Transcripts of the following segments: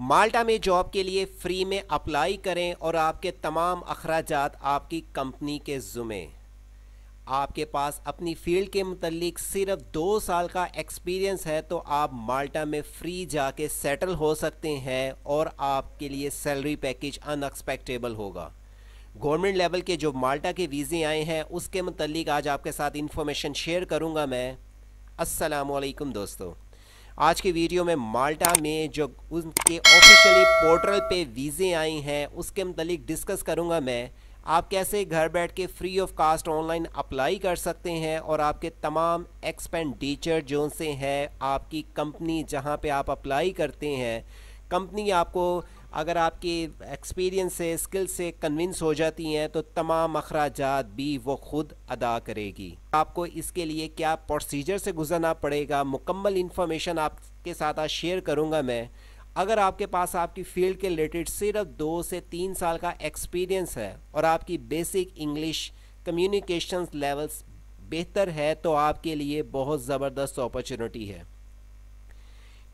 माल्टा में जॉब के लिए फ्री में अप्लाई करें और आपके तमाम अखराज आपकी कंपनी के जुमे आपके पास अपनी फील्ड के मतलब सिर्फ दो साल का एक्सपीरियंस है तो आप माल्टा में फ्री जाके सेटल हो सकते हैं और आपके लिए सैलरी पैकेज अनएक्सपेक्टेबल होगा गवर्नमेंट लेवल के जो माल्टा के वीज़े आए हैं उसके मतलब आज आपके साथ इन्फॉर्मेशन शेयर करूँगा मैं असलकम दोस्तों आज की वीडियो में माल्टा में जो उनके ऑफिशियली पोर्टल पे वीज़े आई हैं उसके मतलब डिस्कस करूँगा मैं आप कैसे घर बैठ के free of cost online apply कर सकते हैं और आपके तमाम एक्सपेंडिचर जो से हैं आपकी कंपनी जहां पे आप अप्लाई करते हैं कंपनी आपको अगर आपकी एक्सपीरियंस से स्किल से कन्विंस हो जाती हैं तो तमाम अखराज भी वो खुद अदा करेगी आपको इसके लिए क्या प्रोसीजर से गुजरना पड़ेगा मुकम्मल इन्फॉर्मेशन आपके साथ आज शेयर करूँगा मैं अगर आपके पास आपकी फील्ड के रिलेटेड सिर्फ दो से तीन साल का एक्सपीरियंस है और आपकी बेसिक इंग्लिश कम्युनिकेशन लेवल्स बेहतर है तो आपके लिए बहुत ज़बरदस्त अपॉर्चुनिटी है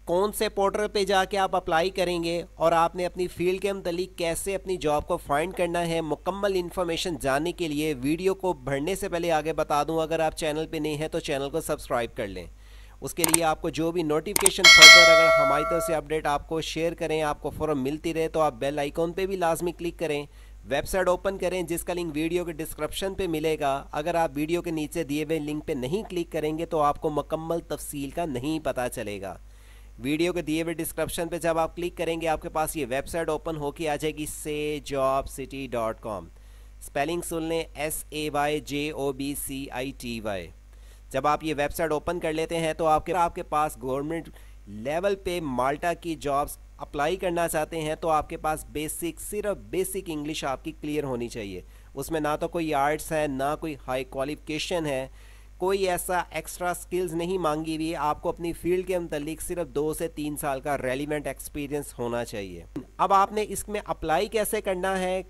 कौन से पोर्टल पे जाके आप अप्लाई करेंगे और आपने अपनी फील्ड के मतलब कैसे अपनी जॉब को फाइंड करना है मुकम्मल इन्फॉर्मेशन जानने के लिए वीडियो को भरने से पहले आगे बता दूं अगर आप चैनल पे नहीं हैं तो चैनल को सब्सक्राइब कर लें उसके लिए आपको जो भी नोटिफिकेशन फर्दर अगर हमारी तरफ से अपडेट आपको शेयर करें आपको फ़ौरन मिलती रहे तो आप बेल आइकॉन पर भी लाजमी क्लिक करें वेबसाइट ओपन करें जिसका लिंक वीडियो के डिस्क्रिप्शन पर मिलेगा अगर आप वीडियो के नीचे दिए हुए लिंक पर नहीं क्लिक करेंगे तो आपको मुकम्मल तफसील का नहीं पता चलेगा वीडियो के दिए हुए डिस्क्रिप्शन पे जब आप क्लिक करेंगे आपके पास ये वेबसाइट ओपन होके आ जाएगी से job city dot com spelling सुन लें S A Y J O B C I T Y जब आप ये वेबसाइट ओपन कर लेते हैं तो आपके आपके पास गवर्नमेंट लेवल पे माल्टा की जॉब्स अप्लाई करना चाहते हैं तो आपके पास बेसिक सिर्फ बेसिक इंग्लिश आपकी क्लियर होनी चाहिए उसमें ना तो कोई आर्ट्स है ना कोई हाई क्वालिफिकेशन है कोई ऐसा एक्स्ट्रा स्किल्स नहीं मांगी हुई आपको अपनी फील्ड के मतलब सिर्फ दो से तीन साल का रेलिवेंट एक्सपीरियंस होना चाहिए अब आपने इसमें अप्लाई कैसे करना है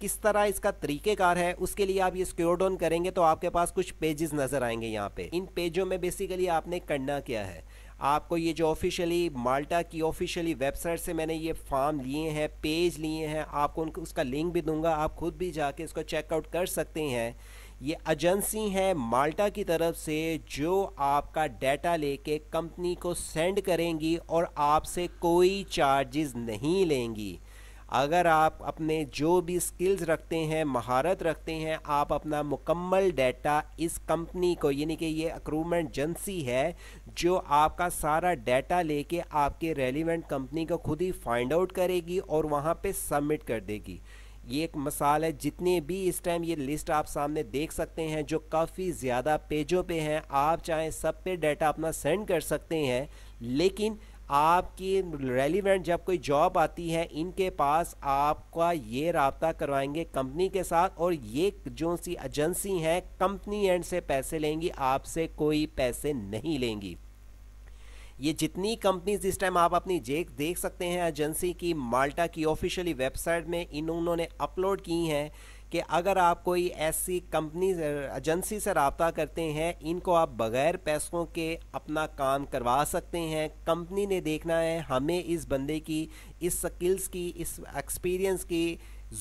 किस तरह इसका तरीकेकार है उसके लिए आप ये स्क्योर डॉन करेंगे तो आपके पास कुछ पेजेस नज़र आएंगे यहाँ पे इन पेजों में बेसिकली आपने करना क्या है आपको ये जो ऑफिशियली माल्टा की ऑफिशियली वेबसाइट से मैंने ये फॉर्म लिए हैं पेज लिए हैं आपको उनको उसका लिंक भी दूंगा आप खुद भी जाके इसको चेकआउट कर सकते हैं ये एजेंसी हैं माल्टा की तरफ से जो आपका डाटा लेके कंपनी को सेंड करेंगी और आपसे कोई चार्जेस नहीं लेंगी अगर आप अपने जो भी स्किल्स रखते हैं महारत रखते हैं आप अपना मुकम्मल डाटा इस कंपनी को यानी कि ये अक्रूमेंट एजेंसी है जो आपका सारा डाटा लेके आपके रेलिवेंट कंपनी को खुद ही फाइंड आउट करेगी और वहाँ पे सबमिट कर देगी ये एक मसाल है जितने भी इस टाइम ये लिस्ट आप सामने देख सकते हैं जो काफ़ी ज़्यादा पेजों पे हैं आप चाहें सब पे डाटा अपना सेंड कर सकते हैं लेकिन आपकी रेलिवेंट जब कोई जॉब आती है इनके पास आपका ये रबता करवाएंगे कंपनी के साथ और ये जो सी एजेंसी हैं कंपनी एंड से पैसे लेंगी आपसे कोई पैसे नहीं लेंगी ये जितनी कंपनीज इस टाइम आप अपनी जेक देख सकते हैं एजेंसी की माल्टा की ऑफिशियली वेबसाइट में इन उन्होंने अपलोड की हैं कि अगर आप कोई ऐसी कंपनी एजेंसी से रबता करते हैं इनको आप बग़ैर पैसों के अपना काम करवा सकते हैं कंपनी ने देखना है हमें इस बंदे की इस स्किल्स की इस एक्सपीरियंस की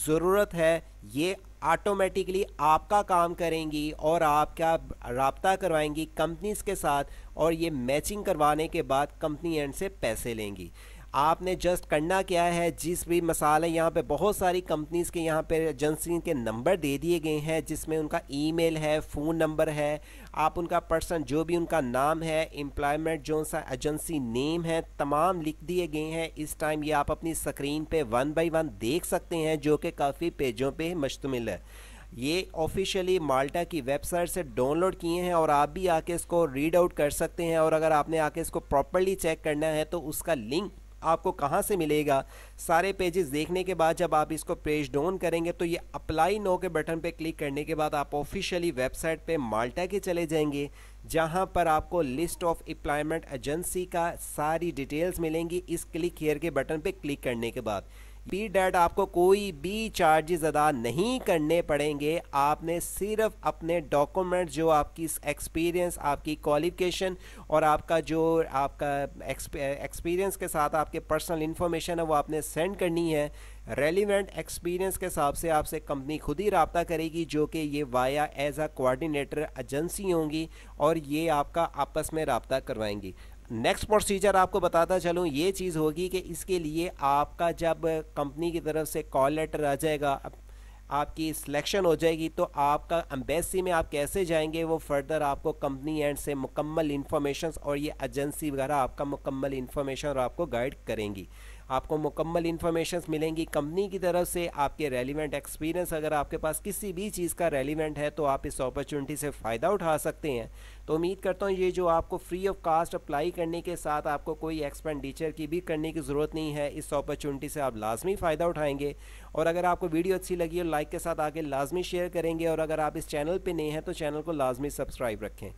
ज़रूरत है ये ऑटोमेटिकली आपका काम करेंगी और आपका रबता करवाएंगी कंपनीज़ के साथ और ये मैचिंग करवाने के बाद कंपनी एंड से पैसे लेंगी आपने जस्ट करना क्या है जिस भी मसाले यहाँ पे बहुत सारी कंपनीज़ के यहाँ पे एजेंसी के नंबर दे दिए गए हैं जिसमें उनका ईमेल है फ़ोन नंबर है आप उनका पर्सन जो भी उनका नाम है एम्प्लॉयमेंट जो सा एजेंसी नेम है तमाम लिख दिए गए हैं इस टाइम ये आप अपनी स्क्रीन पे वन बाई वन देख सकते हैं जो कि काफ़ी पेजों पे मुश्तमिल है ये ऑफिशियली माल्टा की वेबसाइट से डाउनलोड किए हैं और आप भी आके इसको रीड आउट कर सकते हैं और अगर आपने आके इसको प्रॉपरली चेक करना है तो उसका लिंक आपको कहाँ से मिलेगा सारे पेजेस देखने के बाद जब आप इसको पेज डाउन करेंगे तो ये अप्लाई नो के बटन पे क्लिक करने के बाद आप ऑफिशियली वेबसाइट पे माल्टा के चले जाएंगे जहाँ पर आपको लिस्ट ऑफ एम्प्लॉयमेंट एजेंसी का सारी डिटेल्स मिलेंगी इस क्लिक हेयर के बटन पे क्लिक करने के बाद पी डेट आपको कोई भी चार्जेस अदा नहीं करने पड़ेंगे आपने सिर्फ अपने डॉक्यूमेंट जो आपकी एक्सपीरियंस आपकी क्वालिफिकेशन और आपका जो आपका एक्सपीरियंस के साथ आपके पर्सनल इन्फॉर्मेशन है वो आपने सेंड करनी है रेलिवेंट एक्सपीरियंस के हिसाब से आपसे कंपनी खुद ही रबता करेगी जो कि ये via as a coordinator agency होंगी और ये आपका आपस में रबता करवाएंगी नेक्स्ट प्रोसीजर आपको बताता चलूँ ये चीज़ होगी कि इसके लिए आपका जब कंपनी की तरफ से कॉल लेटर आ जाएगा आपकी सिलेक्शन हो जाएगी तो आपका एम्बेसी में आप कैसे जाएंगे वो फर्दर आपको कंपनी एंड से मुकम्मल इन्फॉर्मेशन और ये एजेंसी वगैरह आपका मुकम्मल इन्फॉर्मेशन और आपको गाइड करेंगी आपको मुकम्मल इन्फॉर्मेशन मिलेंगी कंपनी की तरफ से आपके रेलिवेंट एक्सपीरियंस अगर आपके पास किसी भी चीज़ का रेलिवेंट है तो आप इस अपॉर्चुनिटी से फ़ायदा उठा सकते हैं तो उम्मीद करता हूँ ये जो आपको फ्री ऑफ कास्ट अप्लाई करने के साथ आपको कोई एक्सपेंडिचर की भी करने की ज़रूरत नहीं है इस अपॉर्चुनिटी से आप लाजमी फ़ायदा उठाएंगे और अगर आपको वीडियो अच्छी लगी और लाइक के साथ आगे लाजमी शेयर करेंगे और अगर आप इस चैनल पर नहीं हैं तो चैनल को लाजमी सब्सक्राइब रखें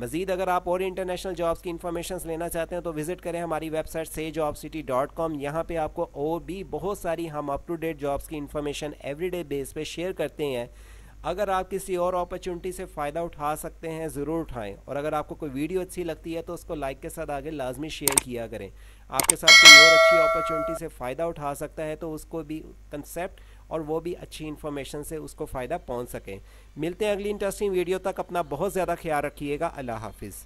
मजीद अगर आप और इंटरनेशनल जॉब्स की इन्फॉर्मेशन लेना चाहते हैं तो विज़िट करें हमारी वेबसाइट से जॉब सिटी डॉट कॉम यहाँ पर आपको और भी बहुत सारी हम अप टू डेट जॉब्स की इन्फॉर्मेशन एवरीडे बेस पे शेयर करते हैं अगर आप किसी और अपॉर्चुनिटी से फ़ायदा उठा सकते हैं ज़रूर उठाएं और अगर आपको कोई वीडियो अच्छी लगती है तो उसको लाइक के साथ आगे लाजमी शेयर किया करें आपके साथ कोई और अच्छी अपॉर्चुनिटी से फ़ायदा उठा सकता है तो उसको भी कंसेप्ट और वो भी अच्छी इन्फॉर्मेशन से उसको फ़ायदा पहुँच सकें मिलते हैं अगली इंटरेस्टिंग वीडियो तक अपना बहुत ज़्यादा ख्याल रखिएगा अल्लाह हाफिज़